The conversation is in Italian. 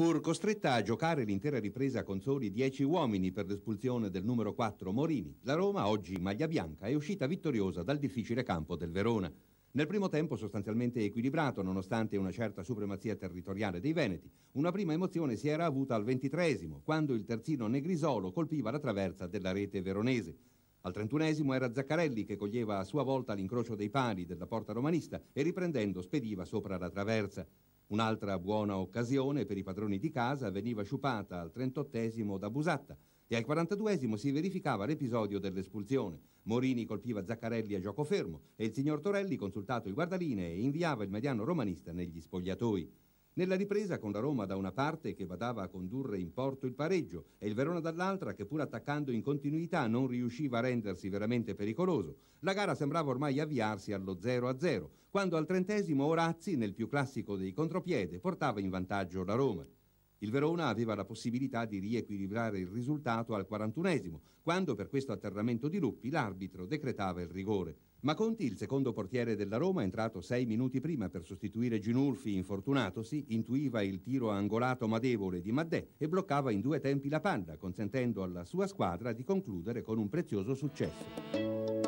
pur costretta a giocare l'intera ripresa con soli 10 uomini per l'espulsione del numero 4 Morini, la Roma, oggi maglia bianca, è uscita vittoriosa dal difficile campo del Verona. Nel primo tempo sostanzialmente equilibrato, nonostante una certa supremazia territoriale dei Veneti, una prima emozione si era avuta al ventitresimo, quando il terzino Negrisolo colpiva la traversa della rete veronese. Al trentunesimo era Zaccarelli che coglieva a sua volta l'incrocio dei pali della porta romanista e riprendendo spediva sopra la traversa. Un'altra buona occasione per i padroni di casa veniva sciupata al 38 da Busatta e al 42 si verificava l'episodio dell'espulsione. Morini colpiva Zaccarelli a gioco fermo e il signor Torelli, consultato il guardalinee, inviava il mediano romanista negli spogliatoi. Nella ripresa con la Roma da una parte che badava a condurre in porto il pareggio e il Verona dall'altra che pur attaccando in continuità non riusciva a rendersi veramente pericoloso, la gara sembrava ormai avviarsi allo 0-0, quando al trentesimo Orazzi, nel più classico dei contropiede, portava in vantaggio la Roma. Il Verona aveva la possibilità di riequilibrare il risultato al 41 esimo quando per questo atterramento di Luppi l'arbitro decretava il rigore. Ma Conti, il secondo portiere della Roma, entrato sei minuti prima per sostituire Ginulfi infortunatosi, intuiva il tiro angolato madevole di Maddè e bloccava in due tempi la palla, consentendo alla sua squadra di concludere con un prezioso successo.